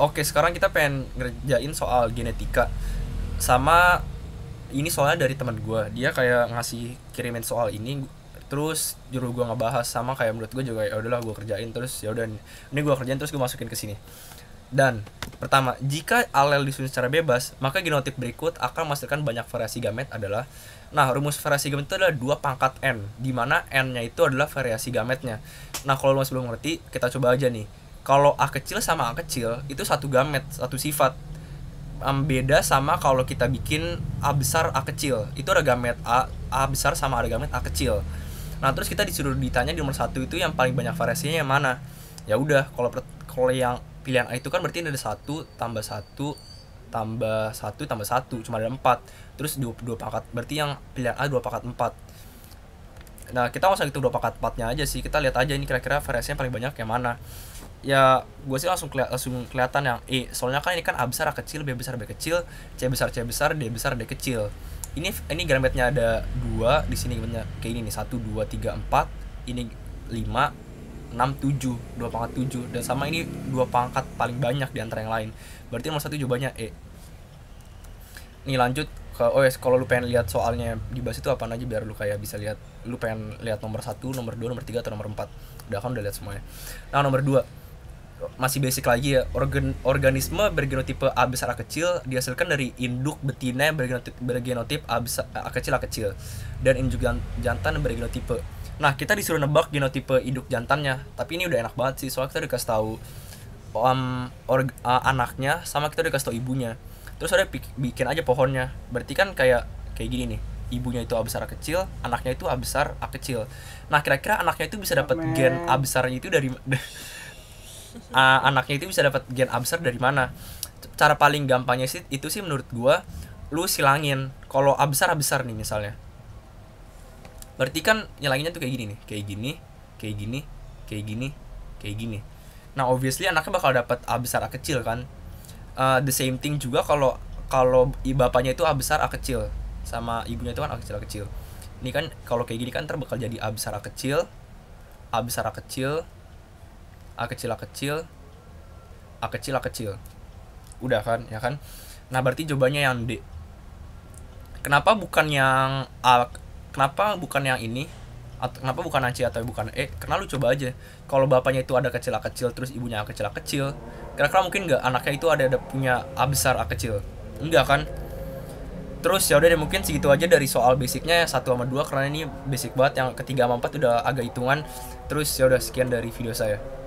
oke sekarang kita pengen ngerjain soal genetika sama ini soalnya dari teman gue dia kayak ngasih kirimin soal ini terus juru gue ngebahas sama kayak menurut gue juga ya udahlah gue kerjain terus ya udah ini gue kerjain terus gue masukin ke sini dan pertama, jika alel disusun secara bebas, maka genotip berikut akan menghasilkan banyak variasi gamet adalah Nah, rumus variasi gamet itu adalah dua pangkat n, di mana n-nya itu adalah variasi gametnya. Nah, kalau lu masih belum ngerti, kita coba aja nih kalau A kecil sama A kecil itu satu gamet satu sifat um, beda sama kalau kita bikin A besar A kecil itu ada gamet A A besar sama ada gamet A kecil nah terus kita disuruh ditanya di nomor satu itu yang paling banyak variasinya yang mana ya udah kalau kalau yang pilihan A itu kan berarti ada satu tambah satu tambah satu tambah satu cuma ada empat terus dua, dua pangkat berarti yang pilihan A dua pangkat empat nah kita usah gitu dua pangkat empatnya aja sih kita lihat aja ini kira-kira variasinya paling banyak yang mana ya gue sih langsung keliat, langsung kelihatan yang eh soalnya kan ini kan A besar A kecil B besar B kecil C besar C besar D besar D kecil ini ini granbetnya ada dua di sini gametnya kayak ini nih satu dua tiga empat ini lima enam tujuh dua pangkat tujuh dan sama ini dua pangkat paling banyak di antara yang lain berarti nomor satu jawabannya E eh. ini lanjut ke oh ya kalau lu pengen lihat soalnya di base itu apa aja biar lu kayak bisa lihat lu pengen lihat nomor satu nomor dua nomor tiga atau nomor empat udah kan udah lihat semuanya nah nomor dua masih basic lagi ya organ organisme bergenotipe A besar A kecil dihasilkan dari induk betina yang bergenotip, bergenotip A, besar, A kecil A kecil dan induk jantan bergenotipe nah kita disuruh nebak genotipe induk jantannya tapi ini udah enak banget sih soalnya kita dikasih tahu um, org, uh, anaknya sama kita dikasih tahu ibunya terus ada bikin aja pohonnya berarti kan kayak kayak gini nih ibunya itu A besar A kecil, anaknya itu A besar A kecil. Nah, kira-kira anaknya itu bisa dapat gen A besarnya itu dari uh, anaknya itu bisa dapat gen absurd dari mana cara paling gampangnya sih itu sih menurut gua lu silangin kalau absurd besar nih misalnya berarti kan nyilanginnya tuh kayak gini nih kayak gini kayak gini kayak gini kayak gini nah obviously anaknya bakal dapat a besar a kecil kan uh, the same thing juga kalau kalau bapaknya itu a besar a kecil sama ibunya itu kan a kecil a kecil ini kan kalau kayak gini kan terbakal jadi a besar a kecil a besar a kecil a kecil a kecil a kecil a kecil udah kan ya kan nah berarti jawabannya yang d kenapa bukan yang a kenapa bukan yang ini atau kenapa bukan A atau bukan E karena lu coba aja kalau bapaknya itu ada kecil A kecil terus ibunya A kecil A kecil kira-kira mungkin nggak anaknya itu ada ada punya A besar A kecil enggak kan terus ya udah deh mungkin segitu aja dari soal basicnya satu sama dua karena ini basic banget yang ketiga sama empat udah agak hitungan terus ya udah sekian dari video saya